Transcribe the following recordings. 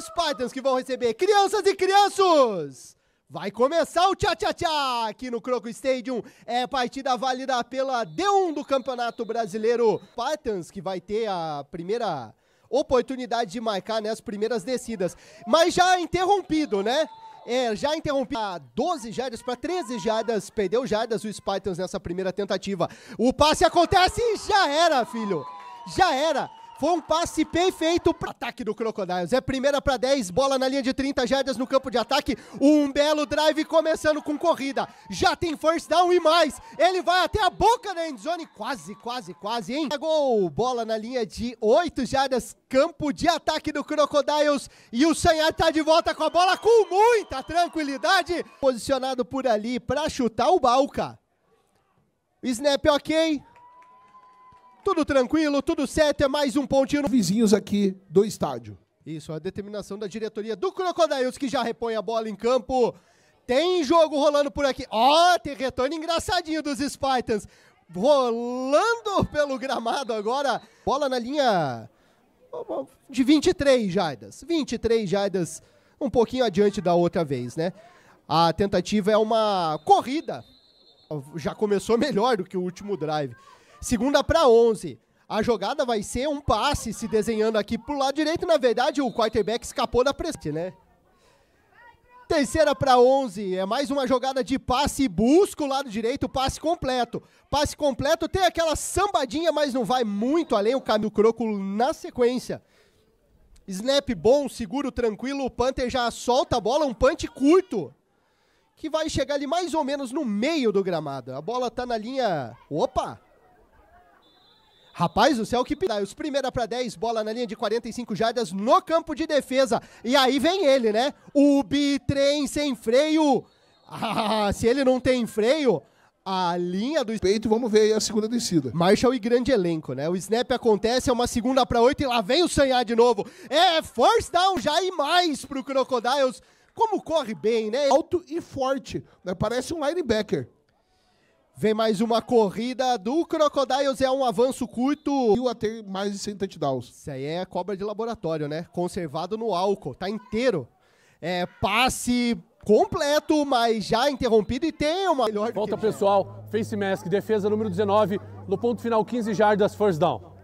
Spartans que vão receber crianças e crianças. Vai começar o tchá-tchá-tchá aqui no Croco Stadium. É partida válida pela D1 do Campeonato Brasileiro. Spartans que vai ter a primeira oportunidade de marcar né, as primeiras descidas. Mas já interrompido, né? É, já interrompido a ah, 12 jardas para 13 jardas. Perdeu jardas o Spartans nessa primeira tentativa. O passe acontece e já era, filho. Já era. Foi um passe perfeito para ataque do Crocodiles. É primeira para 10, bola na linha de 30 jardas no campo de ataque. Um belo drive começando com corrida. Já tem first down e mais. Ele vai até a boca da endzone. Quase, quase, quase, hein? É gol. Bola na linha de 8 jardas, campo de ataque do Crocodiles. E o Sanhar tá de volta com a bola com muita tranquilidade. Posicionado por ali para chutar o Balca. Snap ok. Tudo tranquilo, tudo certo, é mais um pontinho. Vizinhos aqui do estádio. Isso, a determinação da diretoria do Crocodiles, que já repõe a bola em campo. Tem jogo rolando por aqui. Ó, oh, tem retorno engraçadinho dos Spartans. Rolando pelo gramado agora. Bola na linha de 23 jardas. 23 jardas, um pouquinho adiante da outra vez, né? A tentativa é uma corrida. Já começou melhor do que o último drive. Segunda para 11. A jogada vai ser um passe se desenhando aqui pro lado direito. Na verdade, o quarterback escapou da pressão, né? Terceira para 11, é mais uma jogada de passe, busca o lado direito, passe completo. Passe completo, tem aquela sambadinha, mas não vai muito além, o Camilo Croco na sequência. Snap bom, seguro, tranquilo, o Panther já solta a bola, um punch curto, que vai chegar ali mais ou menos no meio do gramado. A bola tá na linha, opa, Rapaz do céu, que pirá. Os primeira para 10, bola na linha de 45 jardas no campo de defesa. E aí vem ele, né? O bitrem sem freio. Ah, se ele não tem freio, a linha do peito, vamos ver aí a segunda descida. Marshall e grande elenco, né? O snap acontece, é uma segunda para oito e lá vem o Sanhar de novo. É force down já e mais pro Crocodiles. Como corre bem, né? Alto e forte, né? Parece um linebacker. Vem mais uma corrida do Crocodiles, é um avanço curto. E a ter mais de 100 touchdowns. Isso aí é cobra de laboratório, né? Conservado no álcool, tá inteiro. É passe completo, mas já interrompido e tem uma melhor. Volta pessoal, face mask, defesa número 19, no ponto final 15 jardas, first down.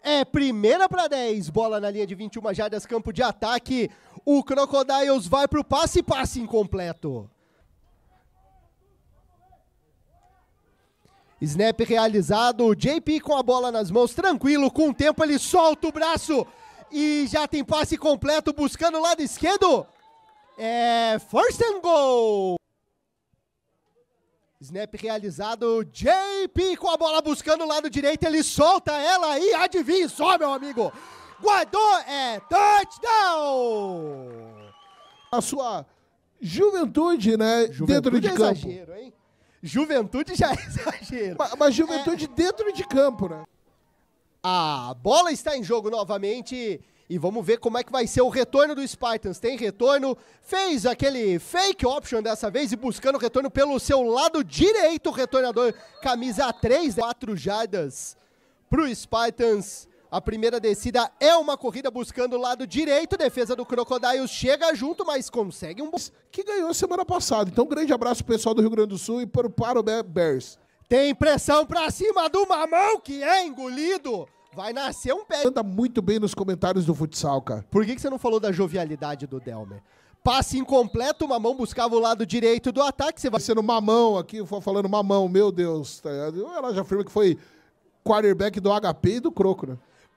É, é primeira para 10, bola na linha de 21 jardas, campo de ataque. O Crocodiles vai pro passe, passe incompleto. Snap realizado, JP com a bola nas mãos, tranquilo, com o tempo ele solta o braço e já tem passe completo buscando o lado esquerdo. É first and goal. Snap realizado, JP com a bola buscando o lado direito, ele solta ela e adivinha só, meu amigo. Guardou, é touchdown! A sua juventude, né, juventude dentro é de é campo. Exagero, hein? Juventude já é exagero. Mas, mas juventude é... dentro de campo, né? A bola está em jogo novamente. E vamos ver como é que vai ser o retorno do Spartans. Tem retorno, fez aquele fake option dessa vez e buscando retorno pelo seu lado direito, retornador, camisa 3, 4 jardas para o Spartans. A primeira descida é uma corrida buscando o lado direito. Defesa do Crocodile chega junto, mas consegue um. Que ganhou semana passada. Então, um grande abraço pro pessoal do Rio Grande do Sul e para, para o Bears. Tem pressão pra cima do mamão que é engolido. Vai nascer um pé. Anda muito bem nos comentários do futsal, cara. Por que, que você não falou da jovialidade do Delmer? Passe incompleto, o Mamão buscava o lado direito do ataque. Você vai sendo Mamão aqui, falando Mamão, meu Deus. Ela tá já afirma que foi quarterback do HP e do Croco, né?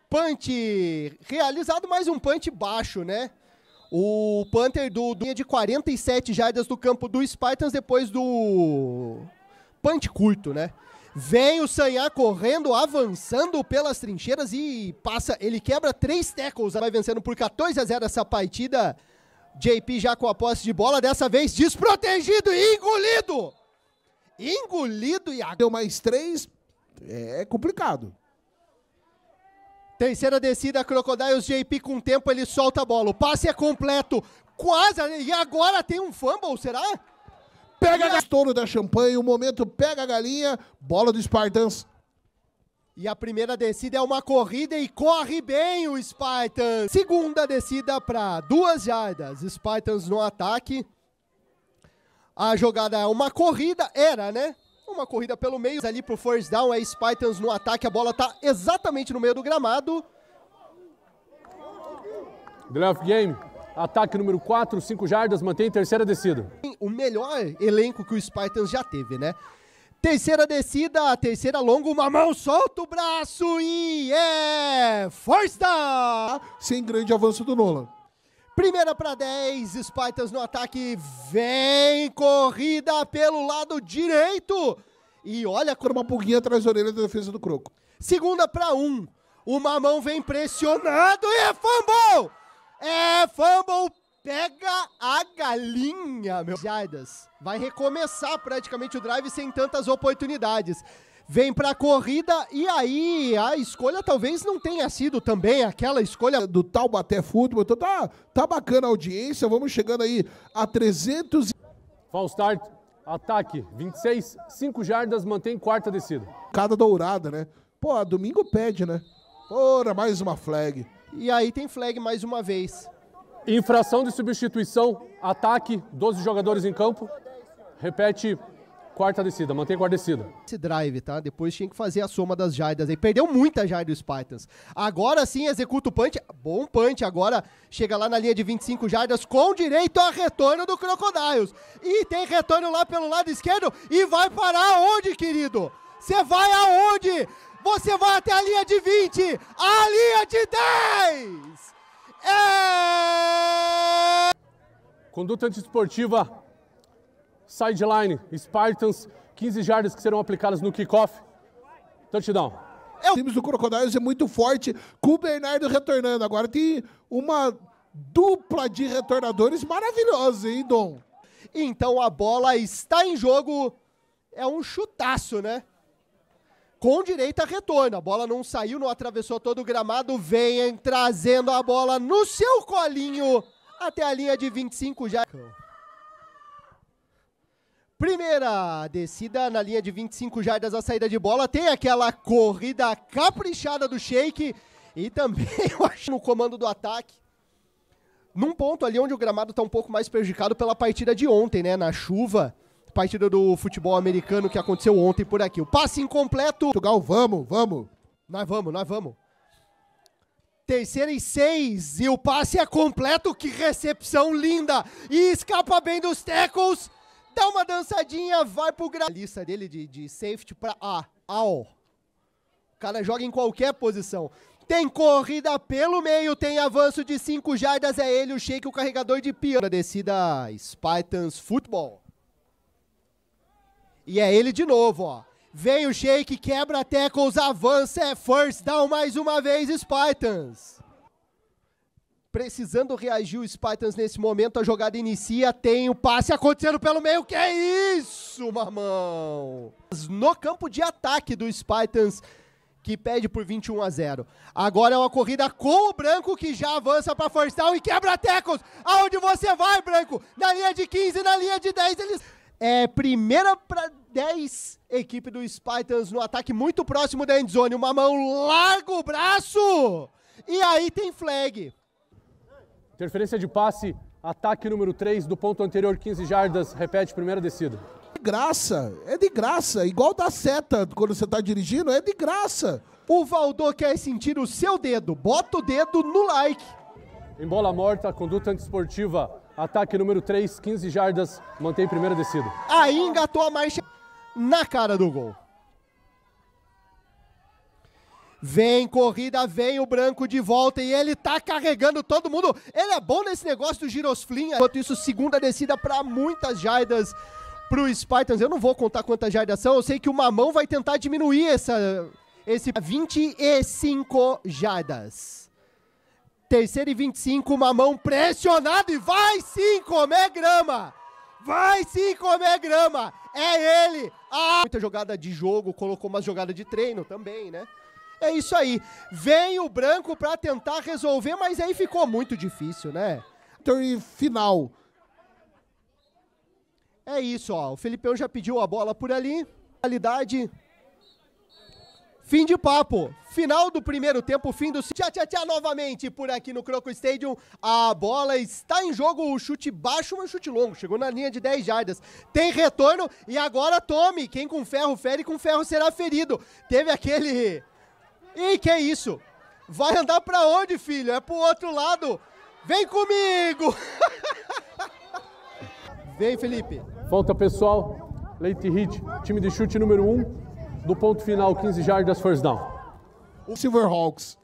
Punch realizado, mais um punch baixo, né? O Panther do, do de 47 jardas do campo do Spartans depois do punch curto, né? Vem o Sanha correndo, avançando pelas trincheiras e passa. Ele quebra três tackles, vai vencendo por 14 a 0 essa partida. JP já com a posse de bola, dessa vez desprotegido e engolido. Engolido e deu mais três. É complicado. Terceira descida, Crocodiles JP com tempo, ele solta a bola. O passe é completo, quase. E agora tem um fumble, será? Pega a... estouro da champanhe, o momento pega a galinha, bola do Spartans. E a primeira descida é uma corrida e corre bem o Spartans. Segunda descida para duas jardas. Spartans no ataque. A jogada é uma corrida, era, né? Uma corrida pelo meio, ali pro first down, é Spartans no ataque, a bola tá exatamente no meio do gramado. Draft game, ataque número 4, 5 jardas, mantém terceira descida. O melhor elenco que o Spartans já teve, né? Terceira descida, terceira longa, uma mão, solta o braço e é Force Down. Sem grande avanço do Nolan. Primeira para 10, Spartans no ataque, vem corrida pelo lado direito. E olha como uma pulguinha atrás da orelha da defesa do Croco. Segunda para 1, um, o Mamão vem pressionado e é fumble! É fumble, pega a galinha, meu. Jardas, vai recomeçar praticamente o drive sem tantas oportunidades vem para a corrida e aí a escolha talvez não tenha sido também aquela escolha do Taubaté Futebol. Então tá, tá bacana a audiência, vamos chegando aí a 300. False start, ataque, 26, 5 jardas, mantém quarta descida. Cada dourada, né? Pô, domingo pede, né? Ora, mais uma flag. E aí tem flag mais uma vez. Infração de substituição, ataque, 12 jogadores em campo. Repete quarta descida, mantém a quarta descida. Esse drive, tá? Depois tinha que fazer a soma das jardas aí. Perdeu muita jarda os Titans. Agora sim, executa o punch. Bom punch agora. Chega lá na linha de 25 jardas com direito a retorno do Crocodiles. E tem retorno lá pelo lado esquerdo e vai parar onde, querido? Você vai aonde? Você vai até a linha de 20, a linha de 10! É... Conduta antiesportiva sideline, Spartans, 15 jardas que serão aplicadas no kickoff. Touchdown. É, o time do Crocodiles é muito forte, com o Bernardo retornando. Agora tem uma dupla de retornadores maravilhosa, hein, Dom? Então a bola está em jogo. É um chutaço, né? Com direita retorna, A bola não saiu, não atravessou todo o gramado. Vem trazendo a bola no seu colinho até a linha de 25 já. Primeira descida na linha de 25 jardas a saída de bola. Tem aquela corrida caprichada do Sheik e também, eu acho, no comando do ataque. Num ponto ali onde o gramado está um pouco mais prejudicado pela partida de ontem, né? Na chuva. Partida do futebol americano que aconteceu ontem por aqui. O passe incompleto. Portugal, vamos, vamos. Nós vamos, nós vamos. Terceira e seis. E o passe é completo. Que recepção linda. E escapa bem dos tackles dá uma dançadinha, vai pro gra... A lista dele de, de safety pra A. AO. O cara joga em qualquer posição. Tem corrida pelo meio, tem avanço de 5 jardas, é ele o shake, o carregador de Agradecida Descida Spartans Football. E é ele de novo, ó. Vem o shake, quebra tackles, avança, é first down mais uma vez, Spartans. Precisando reagir o Spartans nesse momento, a jogada inicia, tem o passe acontecendo pelo meio, que é isso, mamão! No campo de ataque do Spartans, que pede por 21 a 0. Agora é uma corrida com o Branco que já avança para forçar e quebra tecos. Aonde você vai, Branco? Na linha de 15, na linha de 10, eles é primeira para 10 equipe do Spartans no ataque muito próximo da endzone. Uma mão larga o braço. E aí tem flag. Interferência de passe, ataque número 3 do ponto anterior, 15 jardas, repete, primeira descida. De graça, é de graça. Igual da seta quando você está dirigindo, é de graça. O Valdô quer sentir o seu dedo, bota o dedo no like. Em bola morta, conduta antiesportiva, ataque número 3, 15 jardas, mantém primeira descida. Aí engatou a marcha na cara do gol. Vem corrida, vem o branco de volta e ele tá carregando todo mundo. Ele é bom nesse negócio do girosflim. Enquanto isso, segunda descida para muitas jardas pro Spartans. Eu não vou contar quantas jardas são, eu sei que o Mamão vai tentar diminuir essa esse 25 jardas. Terceiro e 25, Mamão pressionado e vai sim comer grama. Vai sim comer grama. É ele. Ah. Muita jogada de jogo, colocou uma jogada de treino também, né? É isso aí. Vem o branco para tentar resolver, mas aí ficou muito difícil, né? Então, e final. É isso, ó. O Felipão já pediu a bola por ali. Qualidade. Fim de papo. Final do primeiro tempo, fim do tchá, tchá, tchá novamente por aqui no Croco Stadium. A bola está em jogo, o chute baixo, mas chute longo. Chegou na linha de 10 jardas. Tem retorno e agora tome. Quem com ferro fere, com ferro será ferido. Teve aquele Ih, que é isso? Vai andar para onde, filho? É pro outro lado. Vem comigo! Vem, Felipe. Volta, pessoal. Leite Hit, time de chute número 1, um, do ponto final, 15 jardas, first down. O Silverhawks.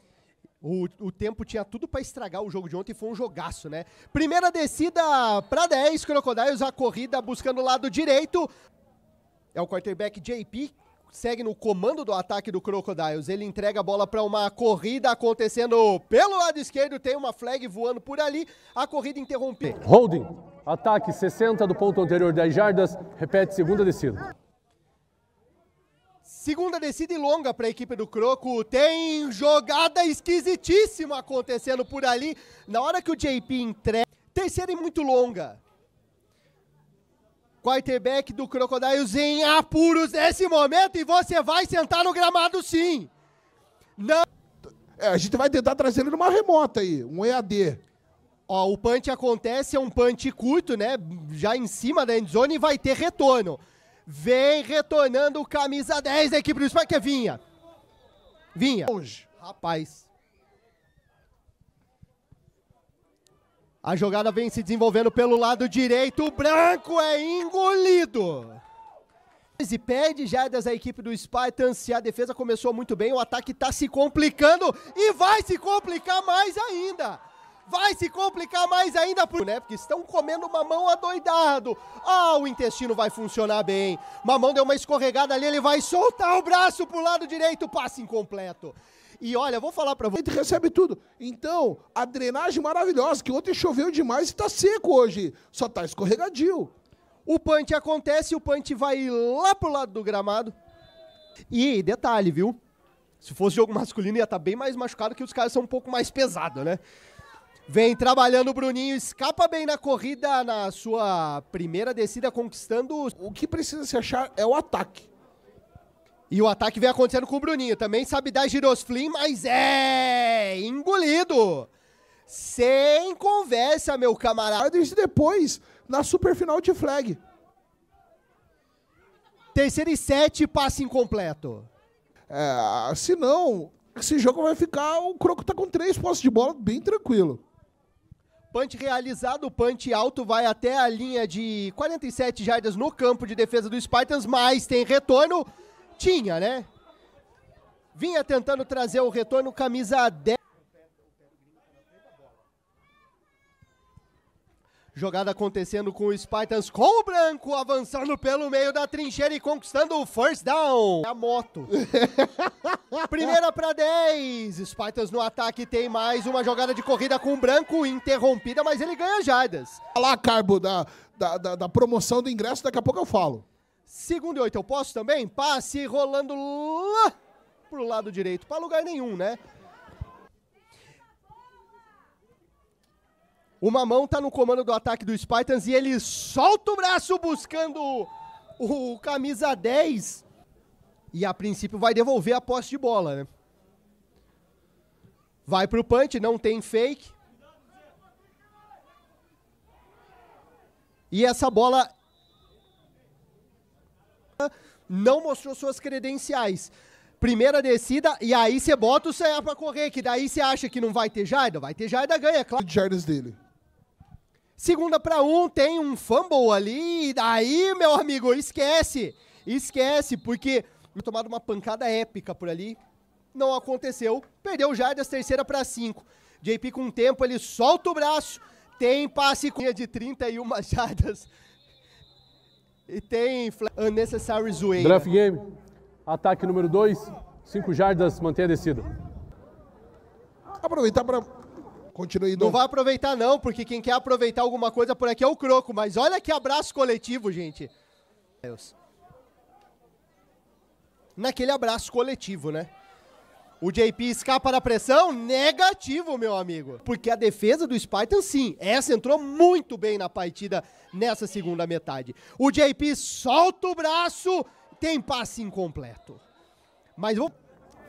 O, o tempo tinha tudo para estragar o jogo de ontem, foi um jogaço, né? Primeira descida para 10, Crocodiles, a corrida buscando o lado direito. É o quarterback JP segue no comando do ataque do Crocodiles. Ele entrega a bola para uma corrida acontecendo pelo lado esquerdo. Tem uma flag voando por ali. A corrida interrompida. Holding. Ataque 60 do ponto anterior, 10 jardas. Repete, segunda descida. Segunda descida e longa para a equipe do Croco. Tem jogada esquisitíssima acontecendo por ali. Na hora que o JP entrega. Terceira e muito longa quarterback do Crocodiles em apuros nesse momento e você vai sentar no gramado sim. Não. É, a gente vai tentar trazer ele numa remota aí, um EAD. Ó, o punch acontece, é um punch curto, né? Já em cima da endzone e vai ter retorno. Vem retornando o camisa 10 da equipe do Spike, Vinha. Vinha. Longe. Rapaz. A jogada vem se desenvolvendo pelo lado direito. O branco é engolido. E perde jardas a equipe do Spartans. Se a defesa começou muito bem, o ataque está se complicando e vai se complicar mais ainda. Vai se complicar mais ainda, por... né? Porque estão comendo mamão adoidado. Ah, o intestino vai funcionar bem. Mamão deu uma escorregada ali, ele vai soltar o braço para o lado direito. Passe incompleto. E olha, vou falar para você. A gente recebe tudo. Então, a drenagem maravilhosa, que ontem choveu demais e está seco hoje. Só tá escorregadio. O punch acontece, o punch vai lá pro lado do gramado. E detalhe, viu? Se fosse jogo masculino, ia estar tá bem mais machucado que os caras são um pouco mais pesados, né? Vem trabalhando o Bruninho, escapa bem na corrida, na sua primeira descida, conquistando. O que precisa se achar é o ataque. E o ataque vem acontecendo com o Bruninho. Também sabe dar girosflim, mas é engolido. Sem conversa, meu camarada. E depois, na superfinal de flag. Terceiro e sete, passe incompleto. É, se não, esse jogo vai ficar... O Croco tá com três posses de bola bem tranquilo. Punch realizado, punch alto vai até a linha de 47 jardas no campo de defesa do Spartans, mas tem retorno tinha, né? Vinha tentando trazer o retorno, camisa 10. Jogada acontecendo com o Spartans, com o branco, avançando pelo meio da trincheira e conquistando o first down. É a moto. Primeira para 10. Spartans no ataque tem mais uma jogada de corrida com o branco, interrompida, mas ele ganha jardas. Lá, Carbo, da, da, da, da promoção do ingresso, daqui a pouco eu falo. Segundo e oito eu posso também? Passe rolando lá pro lado direito, para lugar nenhum, né? Uma mão tá no comando do ataque do Spartans e ele solta o braço buscando o, o camisa 10. E a princípio vai devolver a posse de bola, né? Vai pro punch, não tem fake. E essa bola não mostrou suas credenciais. Primeira descida, e aí você bota o Ceará pra correr, que daí você acha que não vai ter Jaida? Vai ter Jaida, ganha, é claro. De jardas dele. Segunda para um, tem um fumble ali, e daí, meu amigo, esquece. Esquece, porque tomado uma pancada épica por ali, não aconteceu. Perdeu Jardas, terceira para cinco. JP com o tempo, ele solta o braço, tem passe de 31 jardas e tem unnecessary swing. Draft game, ataque número 2, 5 jardas, mantenha a descida. Aproveitar para Continue Não vai aproveitar não, porque quem quer aproveitar alguma coisa por aqui é o Croco, mas olha que abraço coletivo, gente. Deus. Naquele abraço coletivo, né? O JP escapa da pressão? Negativo, meu amigo. Porque a defesa do Spartan, sim, essa entrou muito bem na partida nessa segunda metade. O JP solta o braço, tem passe incompleto. Mas vou.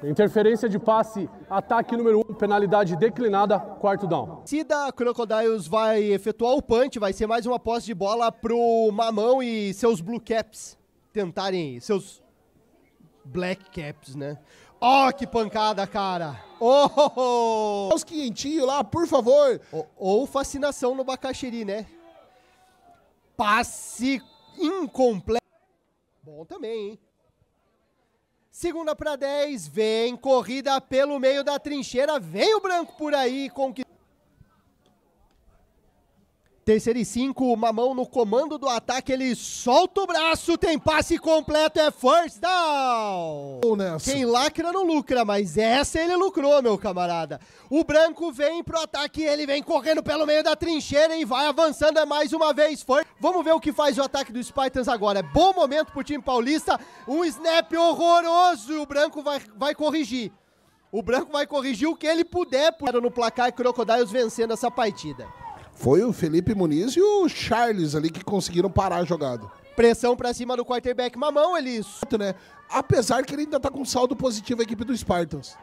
Interferência de passe, ataque número 1, um, penalidade declinada, quarto down. Cida Crocodiles vai efetuar o punch, vai ser mais uma posse de bola pro Mamão e seus Blue Caps tentarem, seus Black Caps, né? Ó, oh, que pancada, cara! Oh, Os quinhentinhos lá, por favor! Ou, ou fascinação no Bacaxiri, né? Passe incompleto. Bom também, hein? Segunda para 10, vem corrida pelo meio da trincheira, vem o branco por aí, conquistando. Terceiro e cinco, o Mamão no comando do ataque, ele solta o braço, tem passe completo, é first down! Quem lacra não lucra, mas essa ele lucrou, meu camarada. O branco vem pro ataque, ele vem correndo pelo meio da trincheira e vai avançando, é mais uma vez first. Vamos ver o que faz o ataque dos Spartans agora. É bom momento pro time paulista, um snap horroroso, o branco vai, vai corrigir. O branco vai corrigir o que ele puder, no placar Crocodiles vencendo essa partida. Foi o Felipe Muniz e o Charles ali que conseguiram parar a jogada. Pressão para cima do quarterback mamão, Elis. Né? Apesar que ele ainda tá com saldo positivo a equipe do Spartans.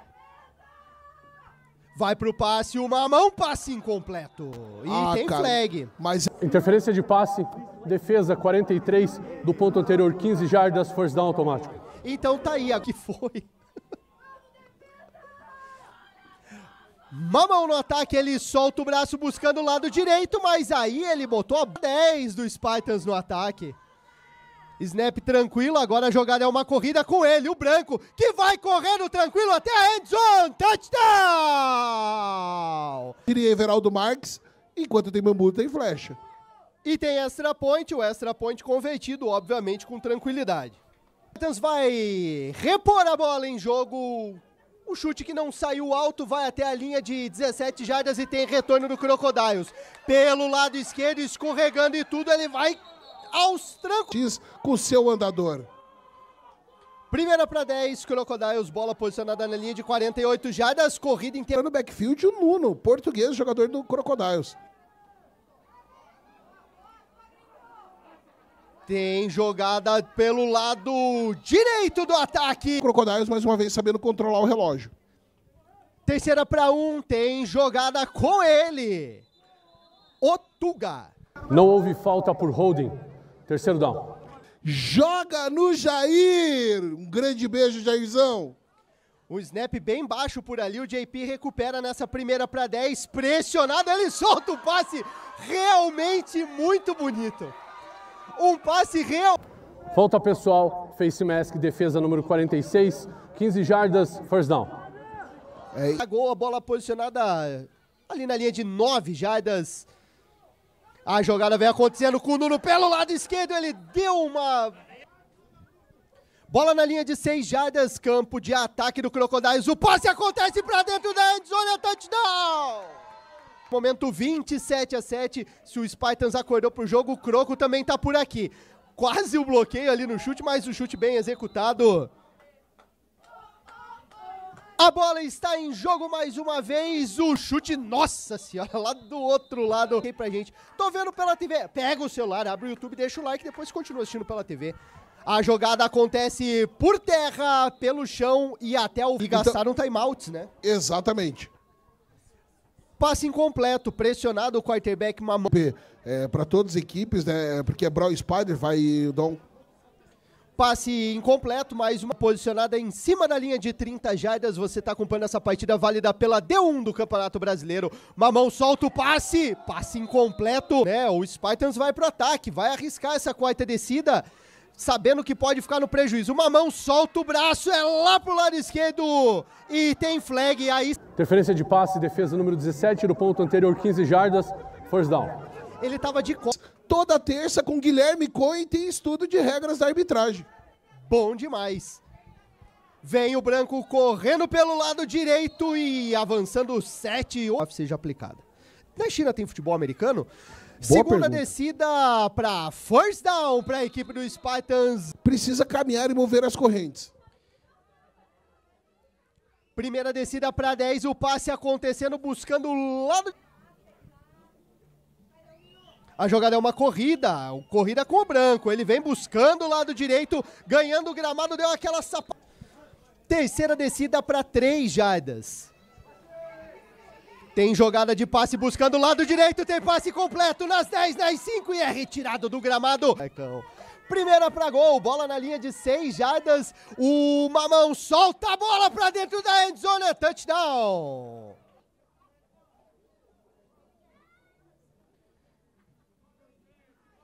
Vai pro passe, o mamão, passe incompleto. E ah, tem cara, flag. Mas... É- Interferência de passe, defesa 43, do ponto anterior 15 jardas, first down automático. Então tá aí, a que foi. Mamão no ataque, ele solta o braço buscando o lado direito, mas aí ele botou a 10 do Spartans no ataque. Snap tranquilo, agora a jogada é uma corrida com ele, o branco, que vai correndo tranquilo até a endzone, zone, touchdown! Queria Everaldo Marques, enquanto tem bambu tem flecha. E tem extra point, o extra point convertido, obviamente, com tranquilidade. Titans vai repor a bola em jogo um chute que não saiu alto vai até a linha de 17 jardas e tem retorno do Crocodiles. Pelo lado esquerdo, escorregando e tudo, ele vai aos trancos. Com seu andador. Primeira para 10, Crocodiles, bola posicionada na linha de 48 jardas, corrida inteira. Tá no backfield, o Nuno, português, jogador do Crocodiles. Tem jogada pelo lado direito do ataque. Crocodiles mais uma vez sabendo controlar o relógio. Terceira para um, tem jogada com ele. Otuga. Não houve falta por holding. Terceiro down. Joga no Jair! Um grande beijo, Jairzão. O snap bem baixo por ali, o JP recupera nessa primeira para 10, pressionado, ele solta o passe realmente muito bonito um passe real. Falta pessoal, face mask, defesa número 46, 15 jardas, first down. É. Gol, a bola posicionada é, ali na linha de 9 jardas. A jogada vem acontecendo com o Nuno pelo lado esquerdo, ele deu uma... Bola na linha de 6 jardas, campo de ataque do Crocodiles. O passe acontece para dentro da endzone, é touchdown! Momento 27 a 7. Se o Spartans acordou pro jogo, o Croco também tá por aqui. Quase o bloqueio ali no chute, mas o chute bem executado. A bola está em jogo mais uma vez. O chute, nossa senhora, lá do outro lado. Aqui pra gente. Tô vendo pela TV. Pega o celular, abre o YouTube, deixa o like, depois continua assistindo pela TV. A jogada acontece por terra, pelo chão e até o. E então- gastaram então, timeouts, né? Exatamente. Passe incompleto, pressionado o quarterback mamão. É, para todas as equipes, né? Porque é Brawl Spider, vai dar um passe incompleto, mais uma posicionada em cima da linha de 30 jardas. Você está acompanhando essa partida válida pela D1 do Campeonato Brasileiro. Mamão solta o passe, passe incompleto, né? O Spartans vai pro ataque, vai arriscar essa quarta descida sabendo que pode ficar no prejuízo. Uma mão solta o braço, é lá pro lado esquerdo e tem flag aí. Interferência de passe, defesa número 17, do ponto anterior 15 jardas, first down. Ele tava de costas. Toda terça com Guilherme Cohen tem estudo de regras da arbitragem. Bom demais. Vem o branco correndo pelo lado direito e avançando 7 seja aplicada. Na China tem futebol americano, Boa Segunda pergunta. descida para first down para a equipe do Spartans. Precisa caminhar e mover as correntes. Primeira descida para 10, o passe acontecendo, buscando o lado. A jogada é uma corrida, uma corrida com o branco. Ele vem buscando o lado direito, ganhando o gramado, deu aquela sapata. Terceira descida para 3 jardas. Tem jogada de passe buscando o lado direito, tem passe completo nas 10, nas 5 e é retirado do gramado. primeira para gol, bola na linha de 6 jardas. O Mamão solta a bola para dentro da endzone, é touchdown.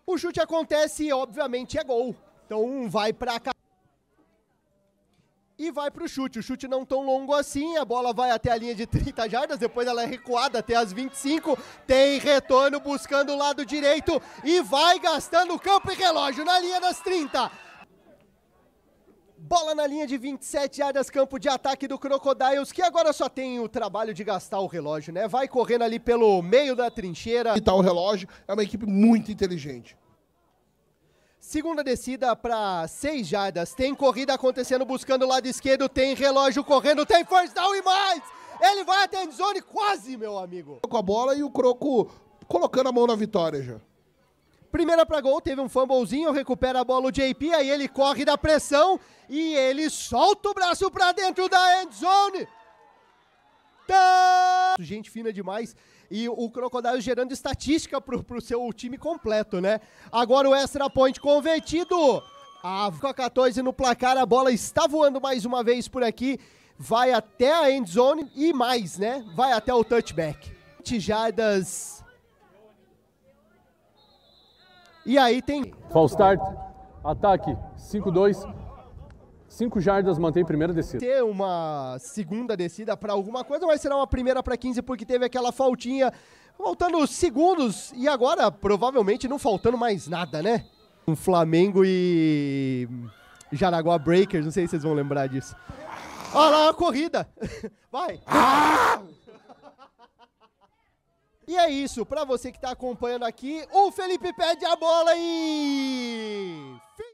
O chute acontece e, obviamente, é gol. Então, um vai para cá e vai para o chute. O chute não tão longo assim, a bola vai até a linha de 30 jardas, depois ela é recuada até as 25. Tem retorno buscando o lado direito e vai gastando o campo e relógio na linha das 30. Bola na linha de 27 áreas, campo de ataque do Crocodiles, que agora só tem o trabalho de gastar o relógio, né? Vai correndo ali pelo meio da trincheira. E tá o relógio, é uma equipe muito inteligente. Segunda descida para seis jardas. Tem corrida acontecendo, buscando o lado esquerdo. Tem relógio correndo, tem first down e mais! Ele vai até a endzone quase, meu amigo. Com a bola e o Croco colocando a mão na vitória já. Primeira para gol, teve um fumblezinho, recupera a bola o JP, aí ele corre da pressão e ele solta o braço para dentro da endzone. Tá! Gente fina demais e o Crocodile gerando estatística pro, pro seu time completo, né? Agora o extra point convertido. A 14 no placar, a bola está voando mais uma vez por aqui. Vai até a end zone e mais, né? Vai até o touchback. Tijardas. E aí tem. False start, ataque 5-2. 5 jardas mantém primeira descida. Ter uma segunda descida para alguma coisa, mas será uma primeira para 15 porque teve aquela faltinha. Faltando segundos e agora provavelmente não faltando mais nada, né? Um Flamengo e Jaraguá Breakers, não sei se vocês vão lembrar disso. Olha lá a corrida. Vai. E é isso, para você que está acompanhando aqui, o Felipe pede a bola e